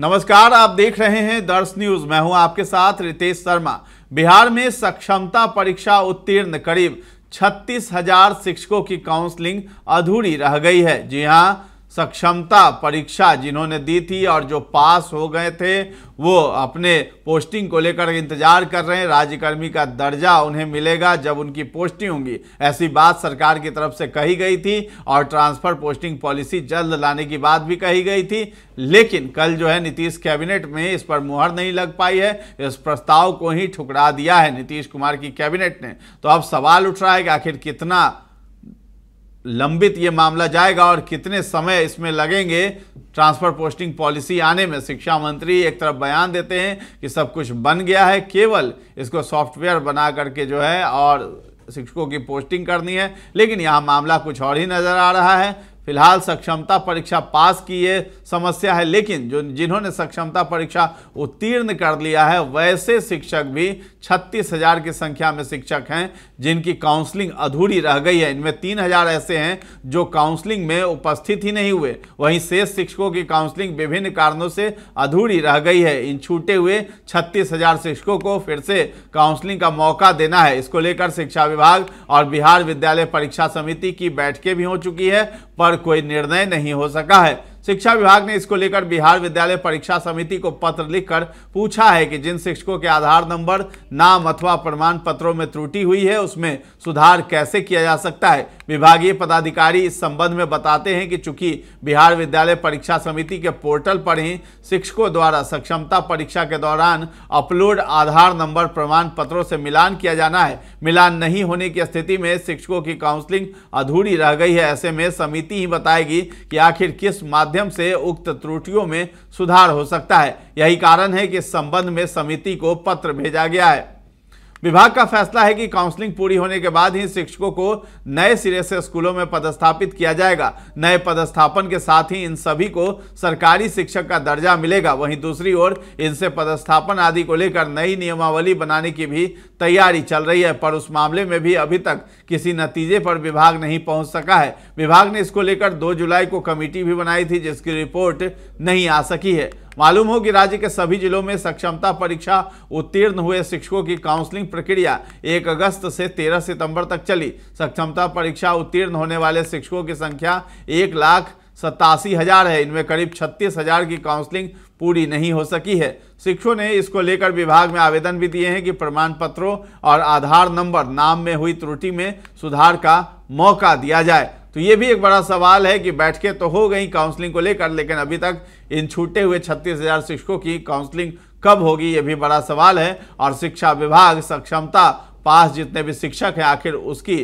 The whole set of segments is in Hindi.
नमस्कार आप देख रहे हैं दर्श न्यूज मैं हूं आपके साथ रितेश शर्मा बिहार में सक्षमता परीक्षा उत्तीर्ण करीब छत्तीस हजार शिक्षकों की काउंसलिंग अधूरी रह गई है जी हां सक्षमता परीक्षा जिन्होंने दी थी और जो पास हो गए थे वो अपने पोस्टिंग को लेकर इंतजार कर रहे हैं राज्यकर्मी का दर्जा उन्हें मिलेगा जब उनकी पोस्टिंग होंगी ऐसी बात सरकार की तरफ से कही गई थी और ट्रांसफर पोस्टिंग पॉलिसी जल्द लाने की बात भी कही गई थी लेकिन कल जो है नीतीश कैबिनेट में इस पर मुहर नहीं लग पाई है इस प्रस्ताव को ही ठुकरा दिया है नीतीश कुमार की कैबिनेट ने तो अब सवाल उठ रहा है कि आखिर कितना लंबित ये मामला जाएगा और कितने समय इसमें लगेंगे ट्रांसफर पोस्टिंग पॉलिसी आने में शिक्षा मंत्री एक तरफ बयान देते हैं कि सब कुछ बन गया है केवल इसको सॉफ्टवेयर बना करके जो है और शिक्षकों की पोस्टिंग करनी है लेकिन यहाँ मामला कुछ और ही नज़र आ रहा है फिलहाल सक्षमता परीक्षा पास किए समस्या है लेकिन जो जिन्होंने सक्षमता परीक्षा उत्तीर्ण कर लिया है वैसे शिक्षक भी छत्तीस हजार की संख्या में शिक्षक हैं जिनकी काउंसलिंग अधूरी रह गई है इनमें तीन हजार ऐसे हैं जो काउंसलिंग में उपस्थित ही नहीं हुए वहीं शेष शिक्षकों की काउंसलिंग विभिन्न कारणों से अधूरी रह गई है इन छूटे हुए छत्तीस हजार शिक्षकों को फिर से काउंसलिंग का मौका देना है इसको लेकर शिक्षा विभाग और बिहार विद्यालय परीक्षा समिति की बैठकें भी हो चुकी है पर कोई निर्णय नहीं हो सका है शिक्षा विभाग ने इसको लेकर बिहार विद्यालय परीक्षा समिति को पत्र लिखकर पूछा है कि जिन शिक्षकों के आधार नंबर नाम अथवा प्रमाण पत्रों में त्रुटि हुई है उसमें सुधार कैसे किया जा सकता है विभागीय पदाधिकारी इस संबंध में बताते हैं कि चूंकि बिहार विद्यालय परीक्षा समिति के पोर्टल पर ही शिक्षकों द्वारा सक्षमता परीक्षा के दौरान अपलोड आधार नंबर प्रमाण पत्रों से मिलान किया जाना है मिलान नहीं होने की स्थिति में शिक्षकों की काउंसलिंग अधूरी रह गई है ऐसे में समिति ही बताएगी कि आखिर किस माध्यम से उक्त त्रुटियों में सुधार हो सकता है यही कारण है कि इस संबंध में समिति को पत्र भेजा गया है विभाग का फैसला है कि काउंसलिंग पूरी होने के बाद ही शिक्षकों को नए सिरे से स्कूलों में पदस्थापित किया जाएगा नए पदस्थापन के साथ ही इन सभी को सरकारी शिक्षक का दर्जा मिलेगा वहीं दूसरी ओर इनसे पदस्थापन आदि को लेकर नई नियमावली बनाने की भी तैयारी चल रही है पर उस मामले में भी अभी तक किसी नतीजे पर विभाग नहीं पहुंच सका है विभाग ने इसको लेकर दो जुलाई को कमेटी भी बनाई थी जिसकी रिपोर्ट नहीं आ सकी है मालूम हो कि राज्य के सभी जिलों में सक्षमता परीक्षा उत्तीर्ण हुए शिक्षकों की काउंसलिंग प्रक्रिया 1 अगस्त से 13 सितंबर तक चली सक्षमता परीक्षा उत्तीर्ण होने वाले शिक्षकों की संख्या एक लाख सतासी हजार है इनमें करीब छत्तीस हजार की काउंसलिंग पूरी नहीं हो सकी है शिक्षकों ने इसको लेकर विभाग में आवेदन भी दिए हैं कि प्रमाण पत्रों और आधार नंबर नाम में हुई त्रुटि में सुधार का मौका दिया जाए तो ये भी एक बड़ा सवाल है कि बैठके तो हो गई काउंसलिंग को लेकर लेकिन अभी तक इन छूटे हुए छत्तीस हजार शिक्षकों की काउंसलिंग कब होगी ये भी बड़ा सवाल है और शिक्षा विभाग सक्षमता पास जितने भी शिक्षक हैं आखिर उसकी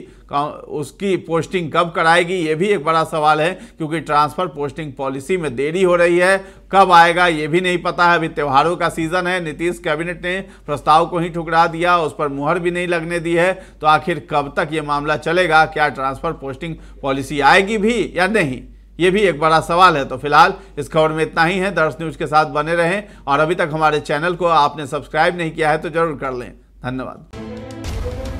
उसकी पोस्टिंग कब कराएगी ये भी एक बड़ा सवाल है क्योंकि ट्रांसफ़र पोस्टिंग पॉलिसी में देरी हो रही है कब आएगा ये भी नहीं पता है अभी त्योहारों का सीज़न है नीतीश कैबिनेट ने प्रस्ताव को ही ठुकरा दिया उस पर मुहर भी नहीं लगने दी है तो आखिर कब तक ये मामला चलेगा क्या ट्रांसफ़र पोस्टिंग पॉलिसी आएगी भी या नहीं ये भी एक बड़ा सवाल है तो फिलहाल इस खबर में इतना ही है दर्श न्यूज के साथ बने रहें और अभी तक हमारे चैनल को आपने सब्सक्राइब नहीं किया है तो जरूर कर लें धन्यवाद Thank you.